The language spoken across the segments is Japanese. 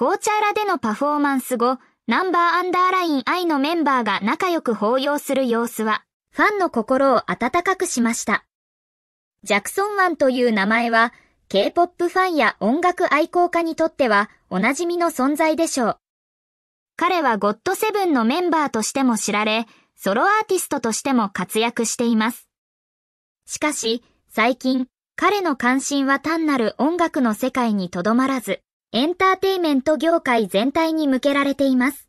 コーチャーラでのパフォーマンス後、ナンバーアンダーライン I のメンバーが仲良く抱擁する様子は、ファンの心を温かくしました。ジャクソンンという名前は、K-POP ファンや音楽愛好家にとっては、おなじみの存在でしょう。彼はゴッドセブンのメンバーとしても知られ、ソロアーティストとしても活躍しています。しかし、最近、彼の関心は単なる音楽の世界にとどまらず、エンターテイメント業界全体に向けられています。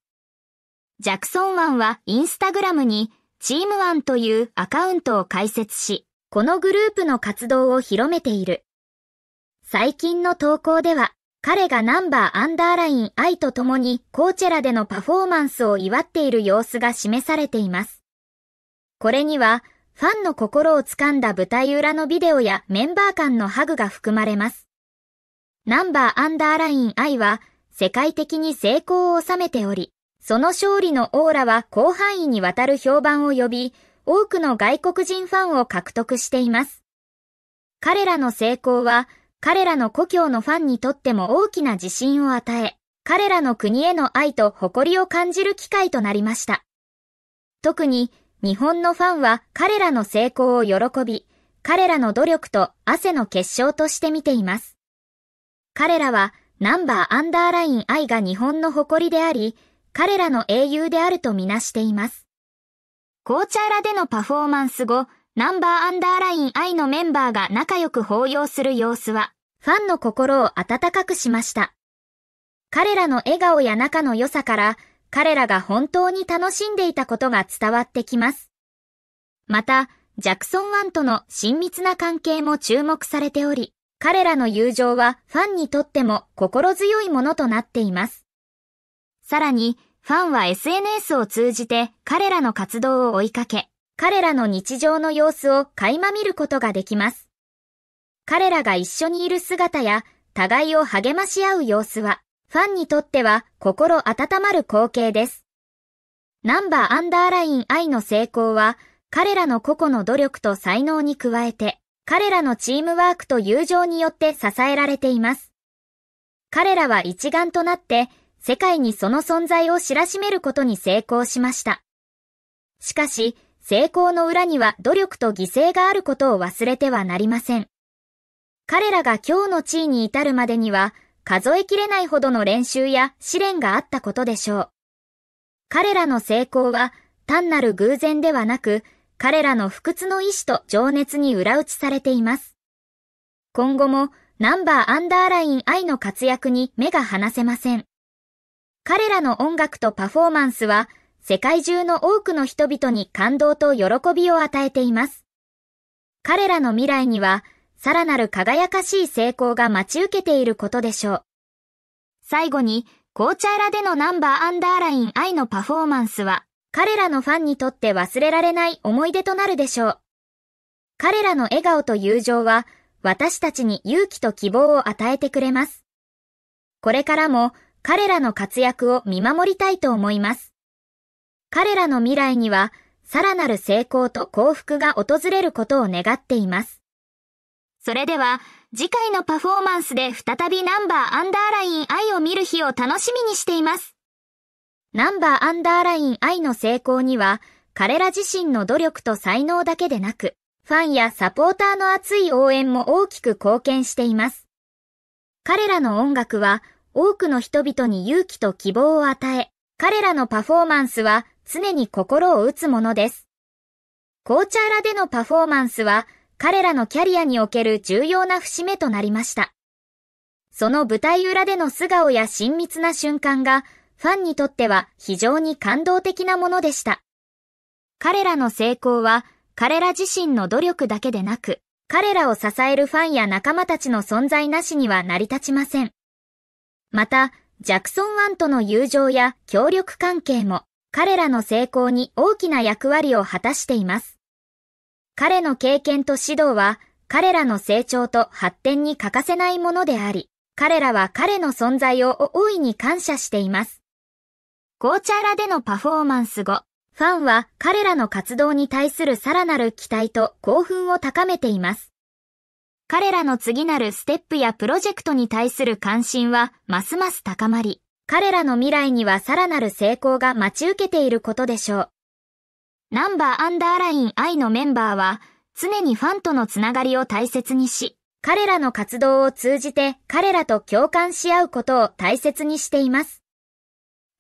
ジャクソンワンはインスタグラムにチームワンというアカウントを開設し、このグループの活動を広めている。最近の投稿では、彼がナンバーアンダーライン愛と共にコーチェラでのパフォーマンスを祝っている様子が示されています。これには、ファンの心をつかんだ舞台裏のビデオやメンバー間のハグが含まれます。ナンバーアンダーライン I は世界的に成功を収めており、その勝利のオーラは広範囲にわたる評判を呼び、多くの外国人ファンを獲得しています。彼らの成功は、彼らの故郷のファンにとっても大きな自信を与え、彼らの国への愛と誇りを感じる機会となりました。特に、日本のファンは彼らの成功を喜び、彼らの努力と汗の結晶として見ています。彼らはナンバーアンダーライン愛が日本の誇りであり、彼らの英雄であるとみなしています。コーチャーラでのパフォーマンス後、ナンバーアンダーライン愛のメンバーが仲良く抱擁する様子は、ファンの心を温かくしました。彼らの笑顔や仲の良さから、彼らが本当に楽しんでいたことが伝わってきます。また、ジャクソン1との親密な関係も注目されており、彼らの友情はファンにとっても心強いものとなっています。さらに、ファンは SNS を通じて彼らの活動を追いかけ、彼らの日常の様子を垣間見ることができます。彼らが一緒にいる姿や、互いを励まし合う様子は、ファンにとっては心温まる光景です。ナンバーアンダーライン愛の成功は、彼らの個々の努力と才能に加えて、彼らのチームワークと友情によって支えられています。彼らは一丸となって世界にその存在を知らしめることに成功しました。しかし、成功の裏には努力と犠牲があることを忘れてはなりません。彼らが今日の地位に至るまでには、数えきれないほどの練習や試練があったことでしょう。彼らの成功は単なる偶然ではなく、彼らの不屈の意志と情熱に裏打ちされています。今後もナンバーアンダーライン愛の活躍に目が離せません。彼らの音楽とパフォーマンスは世界中の多くの人々に感動と喜びを与えています。彼らの未来にはさらなる輝かしい成功が待ち受けていることでしょう。最後に、紅茶チでのナンバーアンダーライン愛のパフォーマンスは彼らのファンにとって忘れられない思い出となるでしょう。彼らの笑顔と友情は私たちに勇気と希望を与えてくれます。これからも彼らの活躍を見守りたいと思います。彼らの未来にはさらなる成功と幸福が訪れることを願っています。それでは次回のパフォーマンスで再びナンバーアンダーライン愛を見る日を楽しみにしています。ナンバーアンダーライン愛の成功には、彼ら自身の努力と才能だけでなく、ファンやサポーターの熱い応援も大きく貢献しています。彼らの音楽は多くの人々に勇気と希望を与え、彼らのパフォーマンスは常に心を打つものです。コーチャーラでのパフォーマンスは彼らのキャリアにおける重要な節目となりました。その舞台裏での素顔や親密な瞬間がファンにとっては非常に感動的なものでした。彼らの成功は彼ら自身の努力だけでなく、彼らを支えるファンや仲間たちの存在なしには成り立ちません。また、ジャクソンワンとの友情や協力関係も彼らの成功に大きな役割を果たしています。彼の経験と指導は彼らの成長と発展に欠かせないものであり、彼らは彼の存在を大いに感謝しています。ゴーチャーラでのパフォーマンス後、ファンは彼らの活動に対するさらなる期待と興奮を高めています。彼らの次なるステップやプロジェクトに対する関心はますます高まり、彼らの未来にはさらなる成功が待ち受けていることでしょう。ナンバーアンダーライン I のメンバーは、常にファンとのつながりを大切にし、彼らの活動を通じて彼らと共感し合うことを大切にしています。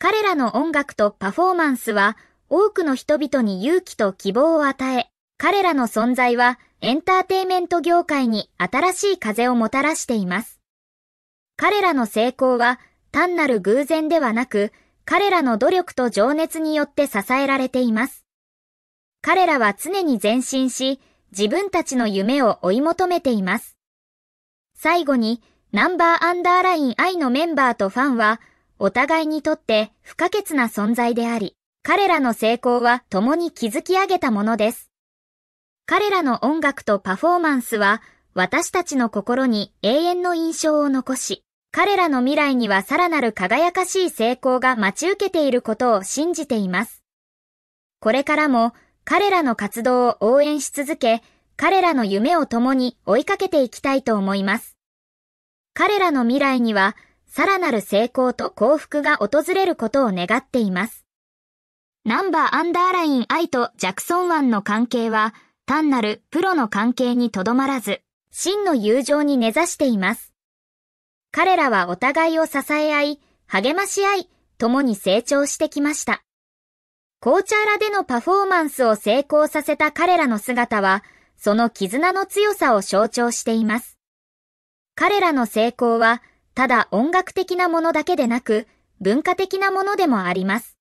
彼らの音楽とパフォーマンスは多くの人々に勇気と希望を与え、彼らの存在はエンターテイメント業界に新しい風をもたらしています。彼らの成功は単なる偶然ではなく、彼らの努力と情熱によって支えられています。彼らは常に前進し、自分たちの夢を追い求めています。最後に、ナンバーアンダーライン I のメンバーとファンは、お互いにとって不可欠な存在であり、彼らの成功は共に築き上げたものです。彼らの音楽とパフォーマンスは私たちの心に永遠の印象を残し、彼らの未来にはさらなる輝かしい成功が待ち受けていることを信じています。これからも彼らの活動を応援し続け、彼らの夢を共に追いかけていきたいと思います。彼らの未来にはさらなる成功と幸福が訪れることを願っています。ナンバーアンダーライン愛とジャクソン湾の関係は、単なるプロの関係にとどまらず、真の友情に根ざしています。彼らはお互いを支え合い、励まし合い、共に成長してきました。コーチャーラでのパフォーマンスを成功させた彼らの姿は、その絆の強さを象徴しています。彼らの成功は、ただ音楽的なものだけでなく、文化的なものでもあります。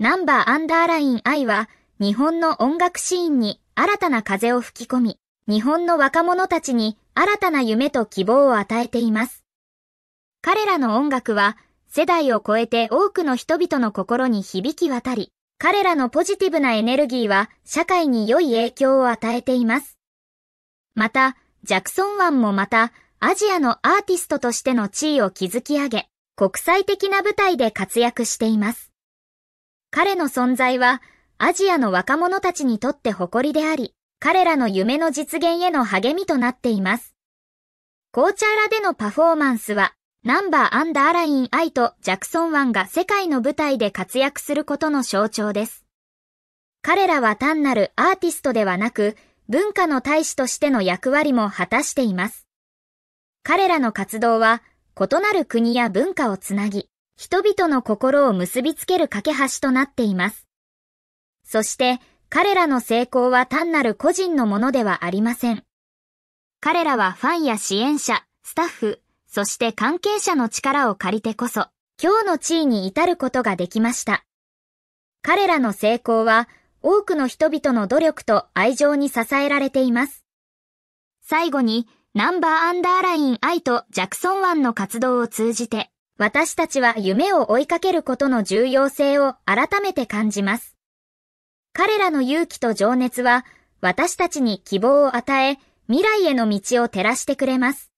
ナンバーアンダーライン I は、日本の音楽シーンに新たな風を吹き込み、日本の若者たちに新たな夢と希望を与えています。彼らの音楽は、世代を超えて多くの人々の心に響き渡り、彼らのポジティブなエネルギーは社会に良い影響を与えています。また、ジャクソン湾もまた、アジアのアーティストとしての地位を築き上げ、国際的な舞台で活躍しています。彼の存在は、アジアの若者たちにとって誇りであり、彼らの夢の実現への励みとなっています。コーチャーラでのパフォーマンスは、ナンバーアンダーラインイとジャクソンンが世界の舞台で活躍することの象徴です。彼らは単なるアーティストではなく、文化の大使としての役割も果たしています。彼らの活動は異なる国や文化をつなぎ、人々の心を結びつける架け橋となっています。そして彼らの成功は単なる個人のものではありません。彼らはファンや支援者、スタッフ、そして関係者の力を借りてこそ、今日の地位に至ることができました。彼らの成功は多くの人々の努力と愛情に支えられています。最後に、ナンバーアンダーライン愛とジャクソン湾の活動を通じて、私たちは夢を追いかけることの重要性を改めて感じます。彼らの勇気と情熱は、私たちに希望を与え、未来への道を照らしてくれます。